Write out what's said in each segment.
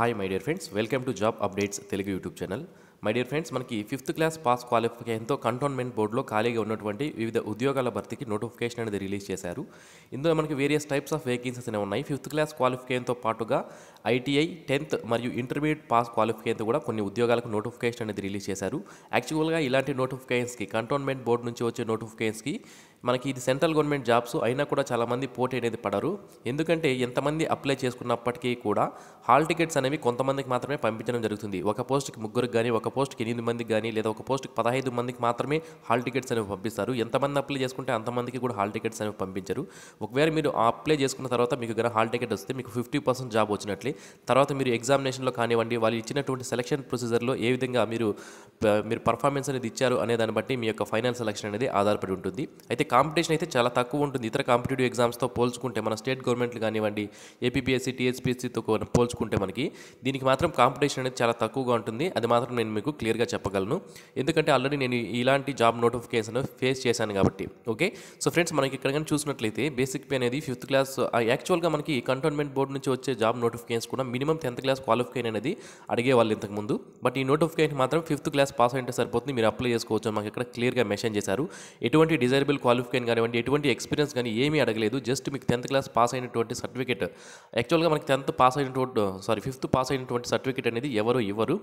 hi my dear friends welcome to job updates Telugu YouTube channel my dear friends మనకి fifth class pass క్వాలిఫికేషన్తో cantonment బోర్డులో ఖాళీగా ఉన్నటువంటి వివిధ ఉద్యోగాల భర్తీకి నోటిఫికేషన్ అనేది రిలీజ్ చేశారు ఇందులో మనకి వేరియస్ టైప్స్ ఆఫ్ వేకెన్సీస్ అనేవి ఉన్నాయి ఫిఫ్త్ క్లాస్ క్వాలిఫికేషన్తో పాటుగా ఐటీఐ టెన్త్ మరియు ఇంటర్మీడియట్ పాస్ క్వాలిఫికేషన్ కూడా కొన్ని ఉద్యోగాలకు నోటిఫికేషన్ అనేది రిలీజ్ చేశారు యాక్చువల్గా ఇలాంటి నోటిఫికేషన్స్కి కంటోన్మెంట్ బోర్డు నుంచి వచ్చే నోటిఫికేషన్స్కి మనకి ఇది సెంట్రల్ గవర్నమెంట్ జాబ్స్ అయినా కూడా చాలామంది పోటీ అనేది పడరు ఎందుకంటే ఎంతమంది అప్లై చేసుకున్నప్పటికీ కూడా హాల్ టికెట్స్ అనేవి కొంతమందికి మాత్రమే పంపించడం జరుగుతుంది ఒక పోస్ట్కి ముగ్గురికి కానీ ఒక పోస్ట్కి ఎనిమిది మందికి కానీ లేదా ఒక పోస్ట్కి పదహైదు మందికి మాత్రమే హాల్ టికెట్స్ అనేవి పంపిస్తారు ఎంతమంది అప్లై చేసుకుంటే అంతమందికి కూడా హాల్ టికెట్స్ అనేవి పంపించరు ఒకవేళ మీరు అప్లై చేసుకున్న తర్వాత మీకు గన హాల్ టికెట్ వస్తే మీకు ఫిఫ్టీ పర్సెంట్ జాబ్ వచ్చినట్లే చేయండి తర్వాత మీరు ఎగ్జామినేషన్లో కానివ్వండి వాళ్ళు ఇచ్చినటువంటి సెలక్షన్ ప్రొసీజర్లో ఏ విధంగా మీరు మీరు పర్ఫార్మెన్స్ అనేది ఇచ్చారు అనే దాన్ని బట్టి మీ యొక్క ఫైనల్ సెలక్షన్ అనేది ఆధారపడి ఉంటుంది అయితే కాంపిటీషన్ అయితే చాలా తక్కువ ఉంటుంది ఇతర కాంపిటేటివ్ ఎగ్జామ్స్తో పోల్చుకుంటే మన స్టేట్ గవర్నమెంట్లు కానివ్వండి ఏపీపీఎస్సీ టీహెచ్పీఎస్సీతో పోల్చుకుంటే మనకి దీనికి మాత్రం కాంపిటీషన్ అనేది చాలా తక్కువగా ఉంటుంది అది మాత్రం నేను మీకు క్లియర్గా చెప్పగలను ఎందుకంటే ఆల్రెడీ నేను ఇలాంటి జాబ్ నోటిఫికేషన్ ఫేస్ చేశాను కాబట్టి ఓకే సో ఫ్రెండ్స్ మనకి ఇక్కడ కానీ చూసినట్లయితే బేసిక్ పే అనేది ఫిఫ్త్ క్లాస్ యాక్చువల్గా మనకి కంటోన్మెంట్ బోర్డు నుంచి వచ్చే జాబ్ నోటిఫికేషన్ కంపెనీస్ కూడా మినిమం టెన్త్ క్లాస్ క్వాలిఫికేషన్ అనేది అడిగేవాళ్ళు ఇంతకుముందు బట్ ఈ నోటిఫికేషన్ మాత్రం ఫిఫ్త్ క్లాస్ పాస్ అయితే సరిపోతుంది మీరు అప్లై చేసుకోవచ్చు మాకు ఇక్కడ క్లియర్గా మెన్షన్ చేశారు ఎటువంటి డిజైరబుల్ క్వాలిఫికేషన్ కానివ్వండి ఎటువంటి ఎక్స్పీరియన్స్ కానీ ఏమీ అడగలేదు జస్ట్ మీకు టెన్త్ క్లాస్ పాస్ అయినటువంటి సర్టిఫికేట్ యాక్చువల్గా మనకి టెన్త్ పాస్ అయినటువంటి సారీ ఫిఫ్త్ పాస్ అయినటువంటి సర్టిఫికేట్ అనేది ఎవరు ఇవ్వరు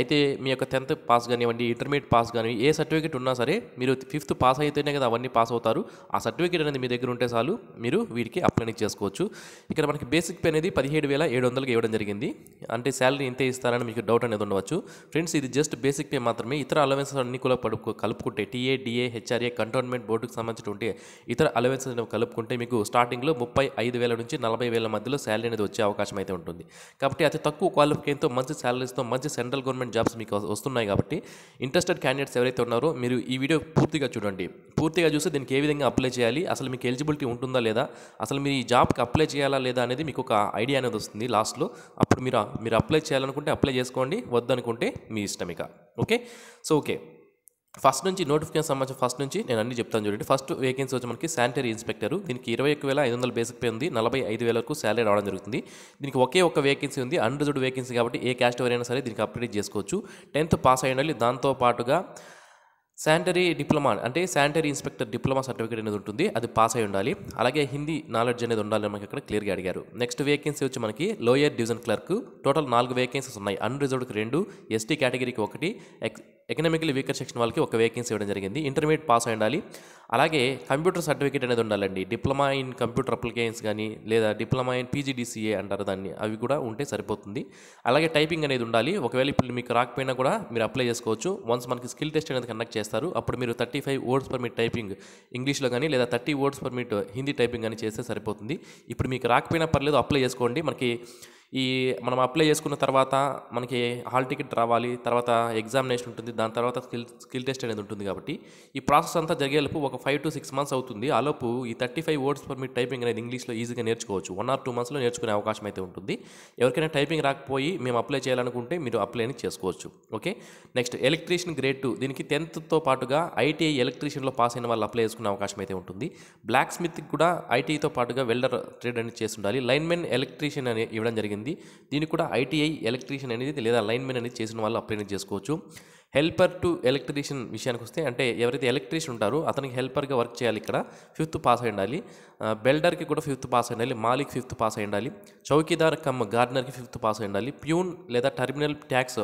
అయితే మీ యొక్క టెన్త్ పాస్ కానివ్వండి ఇంటర్మీడియట్ పాస్ కానీ ఏ సర్టిఫికేట్ ఉన్నా సరే మీరు ఫిఫ్త్ పాస్ అయితేనే కదా అవన్నీ పాస్ అవుతారు ఆ సర్టిఫికేట్ అనేది మీ దగ్గర ఉంటే చాలు మీరు వీటికి అప్లై చేసుకోవచ్చు ఇక్కడ మనకి బేసిక్ పే అనేది పదిహేడు వేల ఏడు వందల వందలకి ఇవ్వడం జరిగింది అంటే శాలరీ ఇంతే ఇస్తారని మీకు డౌట్ అనేది ఉండవచ్చు ఫ్రెండ్స్ ఇది జస్ట్ బేసిక్ పే మాత్రమే ఇతర అలవెన్స్ అన్ని కూడా పడుకు కలుపుకుంటే టీఏ డిఏ హెచ్ఆర్ఏ కంటోన్మెంట్ బోర్డుకు సంబంధించినటువంటి ఇతర అలవెన్స్ కలుపుకుంటే మీకు స్టార్టింగ్లో ముప్పై ఐదు వేల నుంచి నలభై వేల మధ్యలో శాలరీ అనేది వచ్చే అవకాశం అయితే ఉంటుంది కాబట్టి అతి తక్కువ క్వాలిఫికేషన్తో మంచి శాలరీస్తో మంచి సెంట్రల్ గవర్నమెంట్ జాబ్స్ మీకు వస్తున్నాయి కాబట్టి ఇంట్రెస్టెడ్ క్యాండిడేట్స్ ఎవరైతే ఉన్నారో మీరు ఈ వీడియో పూర్తిగా చూడండి పూర్తిగా చూస్తే దీనికి ఏ విధంగా అప్లై చేయాలి అసలు మీకు ఎలిజిబిలిటీ ఉంటుందా లేదా అసలు మీరు ఈ జాబ్కి అప్లై చేయాలా లేదా అనేది మీకు ఒక ఐడియా అనేది వస్తుంది లాస్ట్ లాస్ట్లో అప్పుడు మీరు మీరు అప్లై చేయాలనుకుంటే అప్లై చేసుకోండి వద్దనుకుంటే మీ ఇష్టం ఇక ఓకే సో ఓకే ఫస్ట్ నుంచి నోటిఫికేషన్ సంబంధించి ఫస్ట్ నుంచి నేను అన్ని చెప్తాను చూడండి ఫస్ట్ వేకెన్సీ వచ్చి మనకి శానిటరీ ఇన్స్పెక్టర్ దీనికి ఇరవై ఒక వేల ఐదు వందల బేసిక్ పే ఉంది నలభై ఐదు వేలకు శాలరీ రావడం జరుగుతుంది దీనికి ఒకే ఒక వేకెన్సీ ఉంది అన్రిజర్వ్డ్ వేకెన్సీ కాబట్టి ఏ క్యాస్ట్ ఎవరైనా సరే దీనికి అప్లై చేసుకోవచ్చు టెన్త్ పాస్ అయిన దాంతో పాటుగా శానిటరీ డిప్లొమా అంటే శానిటరీ ఇన్స్పెక్టర్ డిప్లొమా సర్టిఫికేట్ అనేది ఉంటుంది అది పాస్ అయి ఉండాలి అలాగే హిందీ నాలెడ్జ్ అనేది ఉండాలి మనకి ఇక్కడ క్లియర్గా అడిగారు నెక్స్ట్ వేకెన్సీ వచ్చి మనకి లోయర్ డివిజన్ క్లర్క్ టోటల్ నాలుగు వేకెన్సీస్ ఉన్నాయి అన్రిజర్వ్డ్కి రెండు ఎస్టీ కేటగిరీకి ఒకటి ఎక్స్ ఎకనామికలీ వీకర్ సెక్షన్ వాళ్ళకి ఒక వేకెన్సీ ఇవ్వడం జరిగింది ఇంటర్మీడియట్ పాస్ అయి ఉండాలి అలాగే కంప్యూటర్ సర్టిఫికేట్ అనేది ఉండాలండి డిప్లొమా ఇన్ కంప్యూటర్ అప్లికేషన్స్ కానీ లేదా డిప్లొమా ఇన్ పీజీడీసీఏ అంటారు దాన్ని అవి కూడా ఉంటే సరిపోతుంది అలాగే టైపింగ్ అనేది ఉండాలి ఒకవేళ ఇప్పుడు మీకు రాకపోయినా కూడా మీరు అప్లై చేసుకోవచ్చు వన్స్ మనకి స్కిల్ టెస్ట్ అనేది కండక్ట్ చేస్తారు అప్పుడు మీరు thirty five words per minute typing ఇంగ్లీష్లో కానీ లేదా thirty words per minute Hindi typing కానీ చేస్తే సరిపోతుంది ఇప్పుడు మీకు రాకపోయినా పర్లేదు అప్లై చేసుకోండి మనకి ఈ మనం అప్లై చేసుకున్న తర్వాత మనకి హాల్ టికెట్ రావాలి తర్వాత ఎగ్జామినేషన్ ఉంటుంది దాని తర్వాత స్కిల్ స్కిల్ టెస్ట్ అనేది ఉంటుంది కాబట్టి ఈ ప్రాసెస్ అంతా జరిగేలోపు ఒక ఫైవ్ టు సిక్స్ మంత్స్ అవుతుంది ఆలోపు ఈ thirty five words per minute typing అనేది ఇంగ్లీష్లో ఈజీగా నేర్చుకోవచ్చు వన్ ఆర్ టూ మంత్స్లో నేర్చుకునే అవకాశం అయితే ఉంటుంది ఎవరికైనా టైపింగ్ రాకపోయి మేము అప్లై చేయాలనుకుంటే మీరు అప్లై అని చేసుకోవచ్చు okay next electrician grade two దీనికి టెన్త్తో పాటుగా ఐటీఐ ఎలక్ట్రీషియన్లో పాస్ అయిన వాళ్ళు అప్లై చేసుకునే అవకాశం అయితే ఉంటుంది బ్లాక్ స్మిత్కి కూడా ఐటీఐతో పాటుగా వెల్డర్ ట్రేడ్ అనేది చేసి ఉండాలి లైన్మెన్ ఎలక్ట్రీషియన్ అని ఇవ్వడం జరిగింది ఇవ్వబడింది దీనికి కూడా ఐటీఐ ఎలక్ట్రీషియన్ అనేది లేదా లైన్మెన్ అనేది చేసిన వాళ్ళు అప్లై చేసుకోవచ్చు హెల్పర్ టు ఎలక్ట్రీషియన్ విషయానికి వస్తే అంటే ఎవరైతే ఎలక్ట్రీషియన్ ఉంటారో అతనికి హెల్పర్గా వర్క్ చేయాలి ఇక్కడ ఫిఫ్త్ పాస్ అయి ఉండాలి బెల్డర్కి కూడా ఫిఫ్త్ పాస్ అయి ఉండాలి మాలిక్ ఫిఫ్త్ పాస్ అయి ఉండాలి చౌకీదార్ కమ్ గార్డనర్కి ఫిఫ్త్ పాస్ అయి ఉండాలి ప్యూన్ లేదా టర్మినల్ ట్యాక్స్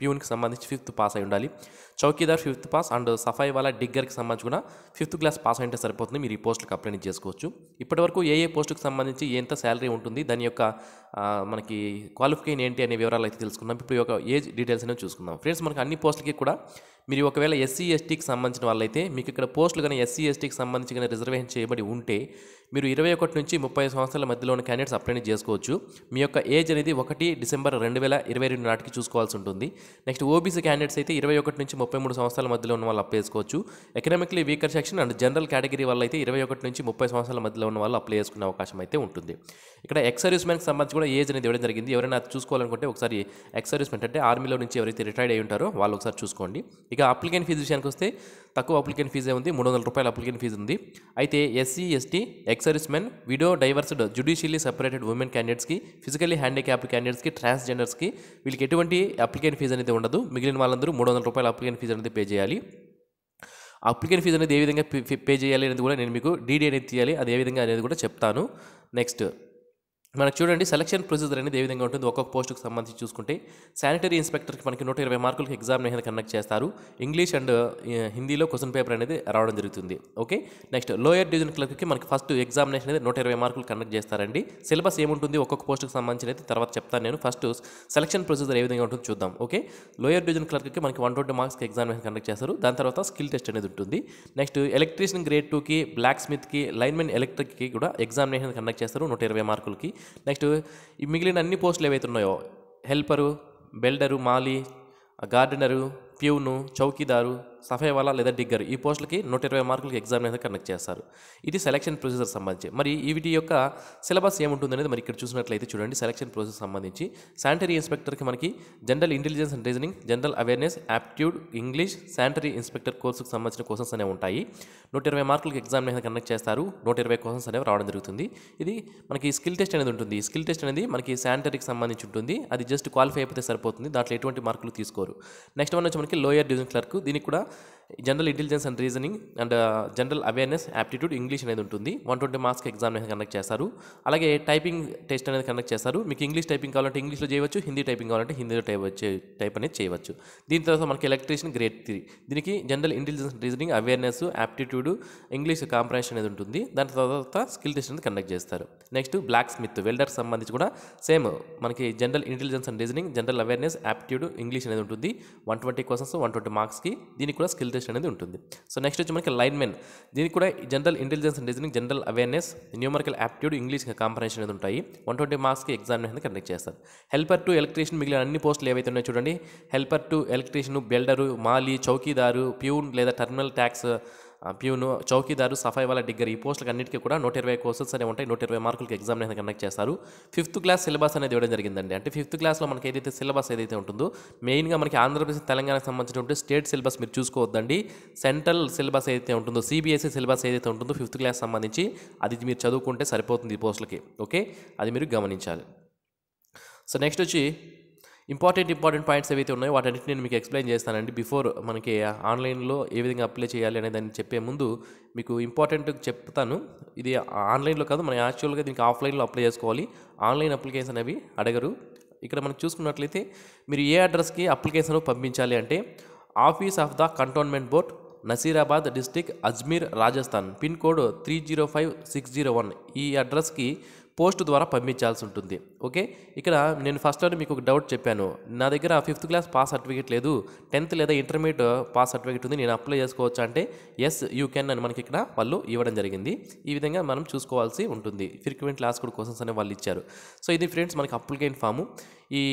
ప్యూన్కి సంబంధించి ఫిఫ్త్ పాస్ అయి ఉండాలి chowkidar fifth pass and safai వాళ్ళ డిగ్గర్కి సంబంధించి కూడా ఫిఫ్త్ క్లాస్ పాస్ అయితే సరిపోతుంది మీరు ఈ పోస్టులకు అప్లై చేసుకోవచ్చు ఇప్పటివరకు ఏ ఏ పోస్టుకు సంబంధించి ఎంత శాలరీ ఉంటుంది దాని యొక్క మనకి క్వాలిఫికేషన్ ఏంటి అనే వివరాలు అయితే తెలుసుకుందాం ఇప్పుడు ఒక ఏజ్ డీటెయిల్స్ అనేవి చూసుకుందాం ఫ్రెండ్స్ మనకి అన్ని పోస్టులకి కూడా మీరు ఒకవేళ ఎస్సీ ఎస్టీకి సంబంధించిన వాళ్ళైతే మీకు ఇక్కడ పోస్టులు కానీ ఎస్సీ ఎస్టీకి సంబంధించి కానీ రిజర్వేషన్ చేయబడి ఉంటే మీరు ఇరవై ఒకటి నుంచి ముప్పై సంవత్సరాల మధ్యలో ఉన్న క్యాండిడేట్స్ అప్లై చేసుకోవచ్చు మీ యొక్క ఏజ్ అనేది ఒకటి డిసెంబర్ రెండు వేల ఇరవై రెండు నాటికి చూసుకోవాల్సి ఉంటుంది నెక్స్ట్ ఓబీసీ క్యాండిడేట్స్ అయితే ఇరవై ఒకటి నుంచి ముప్పై మూడు సంవత్సరాల మధ్యలో ఉన్న వాళ్ళు అప్లై చేసుకోవచ్చు economically weaker section and general category వల్ల అయితే ఇరవై ఒకటి నుంచి ముప్పై సంవత్సరాల మధ్యలో ఉన్న వాళ్ళు అప్లై చేసుకునే అవకాశం అయితే ఉంటుంది ఇక్కడ ఎక్స్ సర్వీస్ మ్యాన్కి సంబంధించి కూడా ఏజ్ అనేది ఇవ్వడం జరిగింది ఎవరైనా అది చూసుకోవాలనుకుంటే ఒకసారి ఎక్స్ సర్వీస్ మ్యాన్ అంటే ఆర్మీలో నుంచి ఎవరైతే రిటైర్డ్ అయి ఉంటారో వాళ్ళు ఒకసారి చూసుకోండి ఇక అప్లికేషన్ ఫీజు విషయానికి వస్తే తక్కువ అప్లికేషన్ ఫీజే ఉంది మూడు వందల రూపాయల అప్లికేషన్ ఫీజు ఉంది అయితే SC ST ex servicemen widow divorced judicially separated women క్యాండిడేట్స్కి ఫిజికలీ హ్యాండిక్యాప్ క్యాండిడేట్స్కి ట్రాన్స్జెండర్స్కి వీళ్ళకి ఎటువంటి అప్లికేషన్ ఫీజు అనేది ఉండదు మిగిలిన వాళ్ళందరూ మూడు వందల రూపాయల అప్లికేషన్ ఫీజు అనేది పే చేయాలి అప్లికేషన్ ఫీజు అనేది ఏ విధంగా పే చేయాలి అనేది కూడా నేను మీకు డీడీ అనేది తీయాలి అది ఏ విధంగా అనేది కూడా చెప్తాను నెక్స్ట్ మనకు చూడండి సెలక్షన్ ప్రొసీజర్ అనేది ఏ విధంగా ఉంటుంది ఒక్కొక్క పోస్టుకు సంబంధించి చూసుకుంటే శానిటరీ ఇన్స్పెక్టర్కి మనకి నూట ఇరవై మార్కులకి ఎగ్జామ్ అనేది కండక్ట్ చేస్తారు ఇంగ్లీష్ అండ్ హిందీలో క్వశ్చన్ పేపర్ అనేది రావడం జరుగుతుంది ఓకే నెక్స్ట్ లోయర్ డివిజన్ క్లర్క్కి మనకి ఫస్ట్ ఎగ్జామినేషన్ అనేది నూట ఇరవై మార్కులు కండక్ట్ చేస్తారండి సిలబస్ ఏముంటుంది ఒక్కొక్క పోస్టుకు సంబంధించిన అయితే తర్వాత చెప్తాను నేను ఫస్ట్ సెలక్షన్ ప్రొసీజర్ ఏ విధంగా ఉంటుంది చూద్దాం ఓకే లోయర్ డివిజన్ క్లర్క్కి మనకి వన్ ట్వంటీ మార్క్స్కి ఎగ్జామినేషన్ కండక్ట్ చేస్తారు దాని తర్వాత స్కిల్ టెస్ట్ అనేది ఉంటుంది నెక్స్ట్ ఎలక్ట్రీషియన్ గ్రేడ్ టూకి బ్లాక్ స్మిత్కి లైన్మెన్ ఎలక్ట్రిక్కి కూడా ఎగ్జామినేషన్ కండక్ట్ చేస్తారు నూట ఇరవై మార్కులకి నెక్స్ట్ ఈ మిగిలిన అన్ని పోస్టులు ఏవైతే ఉన్నాయో helper beldar mali gardener peon chowkidar వాళ్ళ లేదా డిగ్గర్ ఈ పోస్టులకి నూట ఇరవై మార్కులకి ఎగ్జామ్ అనేది కండక్ట్ చేస్తారు ఇది సెలక్షన్ ప్రొసీజర్ సంబంధించి మరి వీటి యొక్క సిలబస్ ఏముంటుంది అనేది మరి ఇక్కడ చూసినట్లయితే చూడండి సెలక్షన్ ప్రాసెస్ సంబంధించి శానిటరీ ఇన్స్పెక్టర్కి మనకి general intelligence and reasoning general awareness aptitude English sanitary inspector కోర్సుకు సంబంధించిన క్వశ్చన్స్ అనేవి ఉంటాయి నూట ఇరవై మార్కులకి ఎగ్జామ్ అనేది కండక్ట్ చేస్తారు నూట ఇరవై క్వశ్చన్స్ అనేవి రావడం జరుగుతుంది ఇది మనకి స్కిల్ టెస్ట్ అనేది ఉంటుంది స్కిల్ టెస్ట్ అనేది మనకి శానిటరీకి సంబంధించి ఉంటుంది అది జస్ట్ క్వాలిఫై అయిపోతే సరిపోతుంది దాంట్లో ఎటువంటి మార్కులు తీసుకోరు నెక్స్ట్ వన్ వచ్చి మనకి లోయర్ డివిజన్ క్లర్క్ దీనికి కూడా general intelligence and reasoning and general awareness aptitude English అనేది ఉంటుంది వన్ ట్వంటీ మార్క్స్ ఎగ్జామ్ అనేది కండక్ట్ చేస్తారు అలాగే టైపింగ్ టెస్ట్ అనేది కండక్ట్ చేస్తారు మీకు ఇంగ్లీష్ టైపింగ్ కావాలంటే ఇంగ్లీష్లో చేయవచ్చు హిందీ టైపింగ్ కావాలంటే హిందీలో టైప్ వచ్చే టైప్ అనేది చేయవచ్చు దీని తర్వాత మనకి ఎలక్ట్రీషియన్ గ్రేట్ త్రీ దీనికి general intelligence reasoning awareness aptitude English comprehension అనేది ఉంటుంది దాని తర్వాత స్కిల్ టెస్ట్ అనేది కండక్ట్ చేస్తారు నెక్స్ట్ బ్లాక్ స్మిత్ వెల్డర్ సంబంధించి కూడా సేమ్ మనకి general intelligence and reasoning general awareness aptitude English అనేది ఉంటుంది one twenty questions one twenty మార్క్స్కి దీనికి కూడా స్కిల్ టెస్ట్ అనేది ఉంటుంది సో నెక్స్ట్ వచ్చి మనకి లైన్మెన్ దీనికి కూడా general intelligence and reasoning general awareness numerical aptitude English comprehension అనేది ఉంటాయి వన్ ట్వంటీ మార్క్స్కి ఎగ్జామినేషన్ కండక్ట్ చేస్తారు హెల్పర్ టు ఎలక్ట్రీషియన్ మిగిలిన అన్ని పోస్టులు ఏవైతే ఉన్నాయో చూడండి helper to electrician beldar mali chowkidar peon లేదా terminal tax peon chowkidar safai వాళ్ళ డిగ్రీ ఈ పోస్టులకు అన్నిటికీ కూడా నూట ఇరవై కోర్సెస్ అనేవి ఉంటాయి నూట ఇరవై మార్కులకి అనేది కండక్ట్ చేస్తారు ఫిఫ్త్ క్లాస్ సిలబస్ అనేది ఇవ్వడం జరిగిందండి అంటే ఫిఫ్త్ క్లాస్లో మనకి ఏదైతే సిలబస్ ఏదైతే ఉంటుందో మెయిన్గా మనకి ఆంధ్రప్రదేశ్ తెలంగాణకు సంబంధించినటువంటి స్టేట్ సిలబస్ మీరు చూసుకోవద్దండి సెంట్రల్ సిలబస్ ఏదైతే ఉంటుందో సిబిఎస్ఈ సిలబస్ e ఏదైతే ఉంటుందో ఫిఫ్త్ క్లాస్ సంబంధించి అది మీరు చదువుకుంటే సరిపోతుంది ఈ పోస్టులకి ఓకే అది మీరు గమనించాలి సో నెక్స్ట్ వచ్చి ఇంపార్టెంట్ ఇంపార్టెంట్ పాయింట్స్ ఏవైతే ఉన్నాయో వాటన్నిటి నేను మీకు ఎక్స్ప్లెయిన్ చేస్తానండి బిఫోర్ మనకి ఆన్లైన్లో ఏ విధంగా అప్లై చేయాలి అనే దాన్ని చెప్పే ముందు మీకు ఇంపార్టెంట్ చెప్తాను ఇది ఆన్లైన్లో కాదు మనం యాక్చువల్గా దీనికి ఆఫ్లైన్లో అప్లై చేసుకోవాలి ఆన్లైన్ అప్లికేషన్ అవి అడగరు ఇక్కడ మనం చూసుకున్నట్లయితే మీరు ఏ అడ్రస్కి అప్లికేషన్ పంపించాలి అంటే office of the cantonment board Nasirabad district Ajmer Rajasthan pin code three zero five six zero one ఈ అడ్రస్కి పోస్ట్ ద్వారా పంపించాల్సి ఉంటుంది ఓకే ఇక్కడ నేను ఫస్ట్లోనే మీకు ఒక డౌట్ చెప్పాను నా దగ్గర ఫిఫ్త్ క్లాస్ పాస్ సర్టిఫికేట్ లేదు టెన్త్ లేదా ఇంటర్మీడియట్ పాస్ సర్టిఫికేట్ ఉంది నేను అప్లై చేసుకోవచ్చు అంటే ఎస్ యూ కెన్ అని మనకి ఇక్కడ వాళ్ళు ఇవ్వడం జరిగింది ఈ విధంగా మనం చూసుకోవాల్సి ఉంటుంది ఫ్రీక్వెంట్ లాస్ట్ కూడా క్వశ్చన్స్ అనే వాళ్ళు ఇచ్చారు సో ఇది ఫ్రెండ్స్ మనకి అప్లికేషన్ ఫాము ఈ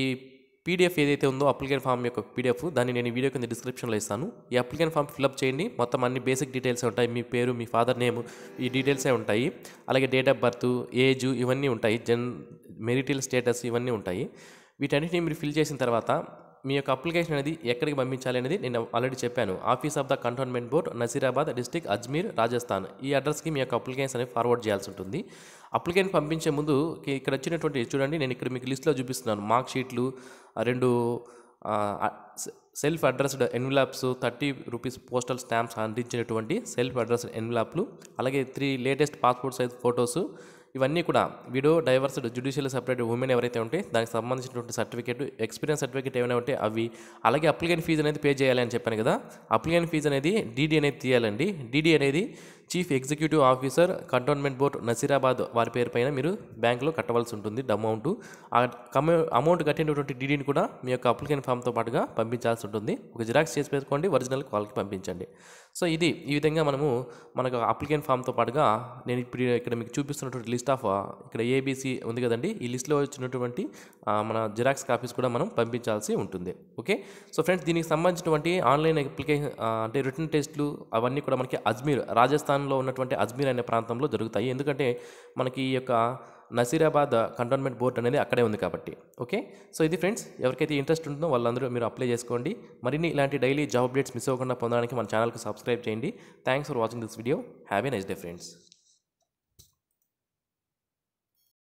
పీడిఎఫ్ ఏదైతే ఉందో అప్లికేషన్ ఫామ్ యొక్క పీడిఎఫ్ దాన్ని నేను వీడియో కింద డిస్క్రిప్షన్లో ఇస్తాను ఈ అప్లికేషన్ ఫామ్ ఫిల్అప్ చేయండి మొత్తం అన్ని బేసిక్ డీటెయిల్స్ ఉంటాయి మీ పేరు మీ ఫాదర్ నేమ్ ఈ డీటెయిల్సే ఉంటాయి అలాగే డేట్ ఆఫ్ బర్త్ ఏజ్ ఇవన్నీ ఉంటాయి జన్ మెరిటల్ స్టేటస్ ఇవన్నీ ఉంటాయి వీటన్నిటిని మీరు ఫిల్ చేసిన తర్వాత మీ యొక్క అప్లికేషన్ అనేది ఎక్కడికి పంపించాలి అనేది నేను ఆల్రెడీ చెప్పాను office of the cantonment board Nasirabad district Ajmer Rajasthan ఈ అడ్రస్కి మీ యొక్క అప్లికేషన్స్ అనేది ఫార్వర్డ్ చేయాల్సి ఉంటుంది అప్లికేషన్ పంపించే ముందు ఇక్కడ వచ్చినటువంటి చూడండి నేను ఇక్కడ మీకు లిస్ట్లో చూపిస్తున్నాను మార్క్షీట్లు రెండు self addressed envelopes thirty rupees postal stamps అందించినటువంటి సెల్ఫ్ అడ్రస్డ్ ఎన్విలాప్లు అలాగే three latest passport size photos ఇవన్నీ కూడా widow divorced judicial separate women ఎవరైతే ఉంటే దానికి సంబంధించినటువంటి సర్టిఫికేట్ ఎక్స్పీరియన్స్ సర్టిఫికేట్ ఏమైనా ఉంటే అవి అలాగే అప్లికేషన్ ఫీజు అనేది పే చేయాలి అని చెప్పాను కదా అప్లికేషన్ ఫీజు అనేది డీడీ అనేది తీయాలండి డీడీ అనేది chief executive officer cantonment board Nasirabad వారి పేరు పైన మీరు బ్యాంకులో కట్టవలసి ఉంటుంది అమౌంట్ ఆ అమౌంట్ కట్టినటువంటి డీడీని కూడా మీ యొక్క అప్లికేషన్ ఫామ్తో పాటుగా పంపించాల్సి ఉంటుంది ఒక జిరాక్స్ చేసి పెట్టుకోండి ఒరిజినల్ కాల్కి పంపించండి సో ఇది ఈ విధంగా మనము మనకు అప్లికేషన్ ఫామ్తో పాటుగా నేను ఇప్పుడు ఇక్కడ మీకు చూపిస్తున్నటువంటి లిస్ట్ ఆఫ్ ఇక్కడ ఏబీసీ ఉంది కదండి ఈ లిస్ట్లో వచ్చినటువంటి మన జిరాక్స్ కాపీస్ కూడా మనం పంపించాల్సి ఉంటుంది ఓకే సో ఫ్రెండ్స్ దీనికి సంబంధించినటువంటి ఆన్లైన్ అప్లికేషన్ అంటే రిటర్న్ టెస్ట్లు అవన్నీ కూడా మనకి అజ్మీర్ రాజస్థాన్ రాజస్థాన్లో ఉన్నటువంటి అజ్మీర్ అనే ప్రాంతంలో జరుగుతాయి ఎందుకంటే మనకి ఈ యొక్క నసీరాబాద్ కంటోన్మెంట్ బోర్డు అనేది అక్కడే ఉంది కాబట్టి ఓకే సో ఇది ఫ్రెండ్స్ ఎవరికైతే ఇంట్రెస్ట్ ఉంటుందో వాళ్ళందరూ మీరు అప్లై చేసుకోండి మరిన్ని ఇలాంటి డైలీ జాబ్ అప్డేట్స్ మిస్ అవ్వకుండా పొందడానికి మన ఛానల్కి సబ్స్క్రైబ్ చేయండి thanks for watching this video have a nice day friends